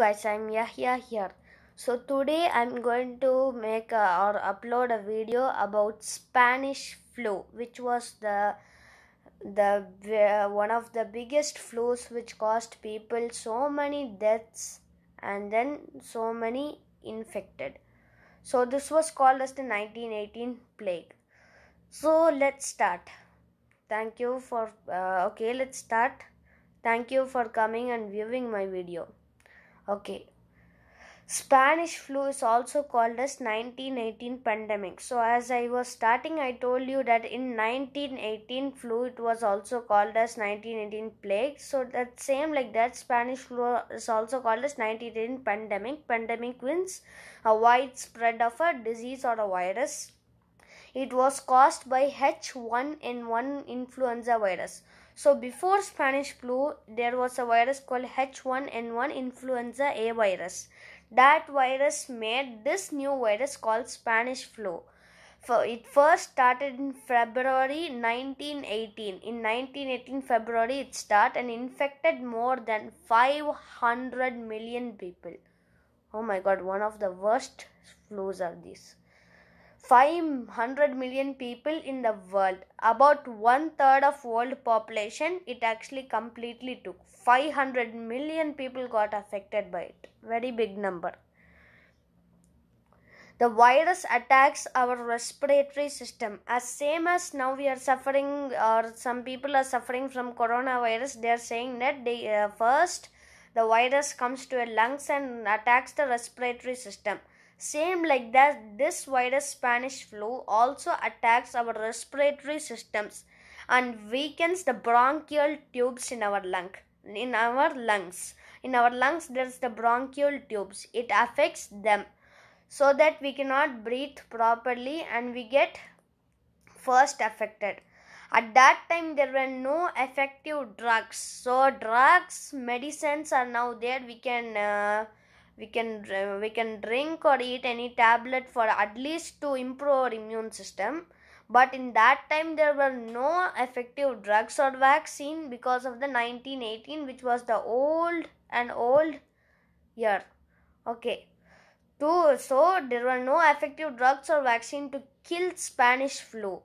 guys i'm yahya here so today i'm going to make a, or upload a video about spanish flu which was the the uh, one of the biggest flus which caused people so many deaths and then so many infected so this was called as the 1918 plague so let's start thank you for uh, okay let's start thank you for coming and viewing my video Okay. Spanish flu is also called as 1918 pandemic. So as I was starting I told you that in 1918 flu it was also called as 1918 plague. So that same like that Spanish flu is also called as 1918 pandemic. Pandemic means a widespread of a disease or a virus. It was caused by H1N1 influenza virus. So before Spanish flu, there was a virus called H1N1 influenza A virus. That virus made this new virus called Spanish flu. So it first started in February 1918. In 1918 February it started and infected more than 500 million people. Oh my god, one of the worst flus are these. 500 million people in the world about one third of world population it actually completely took 500 million people got affected by it very big number the virus attacks our respiratory system as same as now we are suffering or some people are suffering from coronavirus they are saying that they uh, first the virus comes to your lungs and attacks the respiratory system same like that, this virus Spanish flu also attacks our respiratory systems and weakens the bronchial tubes in our lung. In our lungs, in our lungs, there's the bronchial tubes. It affects them so that we cannot breathe properly and we get first affected. At that time, there were no effective drugs. So, drugs, medicines are now there. We can. Uh, we can uh, we can drink or eat any tablet for at least to improve our immune system but in that time there were no effective drugs or vaccine because of the 1918 which was the old and old year okay to, so there were no effective drugs or vaccine to kill spanish flu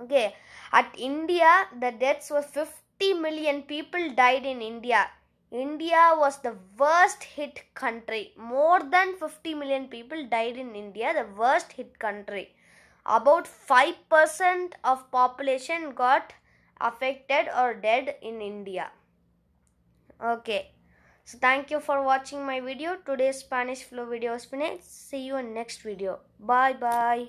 okay at india the deaths were 50 million people died in india India was the worst hit country. More than 50 million people died in India, the worst hit country. About 5% of population got affected or dead in India. Okay. So thank you for watching my video. Today's Spanish flow video is finished. See you in next video. Bye bye.